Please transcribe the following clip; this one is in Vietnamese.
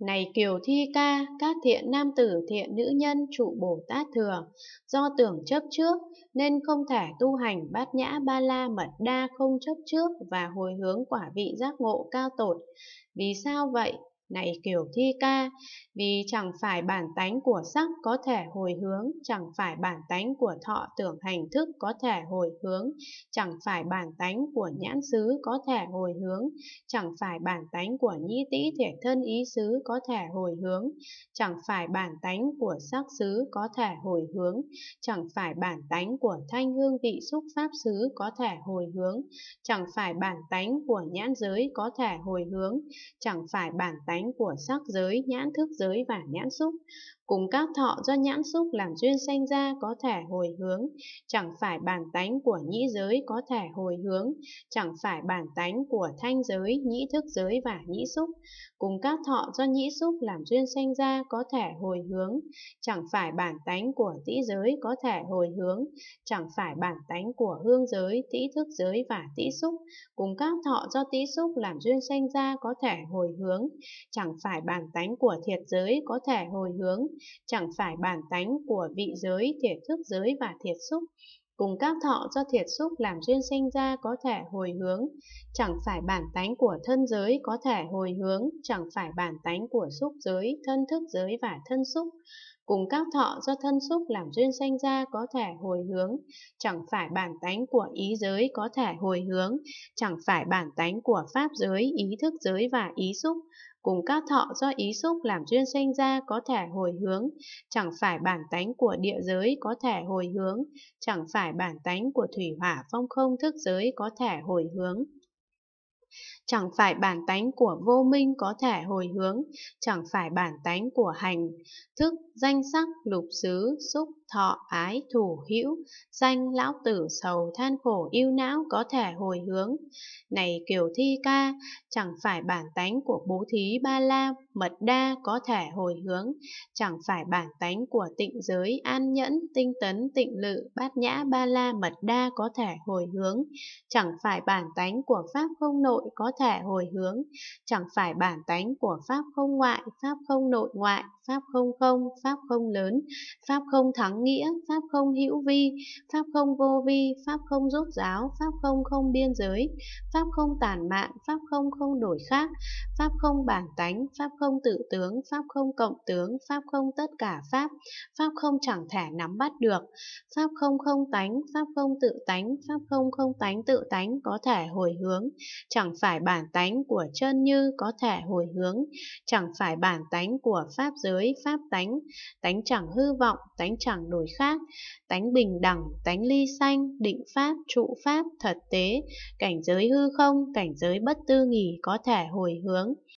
Này Kiều Thi Ca, các thiện nam tử thiện nữ nhân trụ Bồ Tát Thừa, do tưởng chấp trước nên không thể tu hành bát nhã ba la mật đa không chấp trước và hồi hướng quả vị giác ngộ cao tột. Vì sao vậy? này kiểu thi ca, vì chẳng phải bản tánh của sắc có thể hồi hướng, chẳng phải bản tánh của thọ tưởng hành thức có thể hồi hướng, chẳng phải bản tánh của nhãn xứ có thể hồi hướng, chẳng phải bản tánh của nhĩ tĩ thể thân ý xứ có thể hồi hướng, chẳng phải bản tánh của sắc xứ có thể hồi hướng, chẳng phải bản tánh của thanh hương vị xúc pháp xứ có thể hồi hướng, chẳng phải bản tánh của nhãn giới có thể hồi hướng, chẳng phải bản tánh tánh của sắc giới, nhãn thức giới và nhãn xúc. Cùng các thọ do nhãn xúc làm duyên sanh ra có thể hồi hướng, chẳng phải bản tánh của nhĩ giới có thể hồi hướng, chẳng phải bản tánh của thanh giới, nhĩ thức giới và nhĩ xúc. Cùng các thọ do nhĩ xúc làm duyên sanh ra có thể hồi hướng, chẳng phải bản tánh của tĩ giới có thể hồi hướng, chẳng phải bản tánh của hương giới, tĩ thức giới và tĩ xúc. Cùng các thọ do tĩ xúc làm duyên sanh ra có thể hồi hướng, chẳng phải bản tánh của thiệt giới có thể hồi hướng, chẳng phải bản tánh của vị giới, thiệt thức giới và thiệt xúc, cùng các thọ do thiệt xúc làm duyên sinh ra có thể hồi hướng, chẳng phải bản tánh của thân giới có thể hồi hướng, chẳng phải bản tánh của xúc giới, thân thức giới và thân xúc, cùng các thọ do thân xúc làm duyên sanh ra có thể hồi hướng, chẳng phải bản tánh của ý giới có thể hồi hướng, chẳng phải bản tánh của pháp giới, ý thức giới và ý xúc, cùng các thọ do ý xúc làm duyên sanh ra có thể hồi hướng, chẳng phải bản tánh của địa giới có thể hồi hướng, chẳng phải bản tánh của thủy hỏa phong không thức giới có thể hồi hướng. Chẳng phải bản tánh của vô minh có thể hồi hướng, chẳng phải bản tánh của hành, thức, danh sắc, lục xứ, xúc, thọ, ái, thủ, hữu, danh, lão tử, sầu, than khổ, yêu não có thể hồi hướng. Này kiểu thi ca, chẳng phải bản tánh của bố thí ba la, mật đa có thể hồi hướng, chẳng phải bản tánh của tịnh giới, an nhẫn, tinh tấn, tịnh lự, bát nhã ba la mật đa có thể hồi hướng, chẳng phải bản tánh của pháp không nội, nội có thể hồi hướng, chẳng phải bản tánh của pháp không ngoại, pháp không nội ngoại, pháp không không, pháp không lớn, pháp không thắng nghĩa, pháp không hữu vi, pháp không vô vi, pháp không rốt giáo, pháp không không biên giới, pháp không tàn mạn, pháp không không đổi khác, pháp không bản tánh, pháp không tự tướng, pháp không cộng tướng, pháp không tất cả pháp, pháp không chẳng thể nắm bắt được, pháp không không tánh, pháp không tự tánh, pháp không không tánh tự tánh có thể hồi hướng, chẳng chẳng phải bản tánh của chân như có thể hồi hướng, chẳng phải bản tánh của pháp giới, pháp tánh, tánh chẳng hư vọng, tánh chẳng đổi khác, tánh bình đẳng, tánh ly sanh, định pháp, trụ pháp, thật tế, cảnh giới hư không, cảnh giới bất tư nghỉ có thể hồi hướng.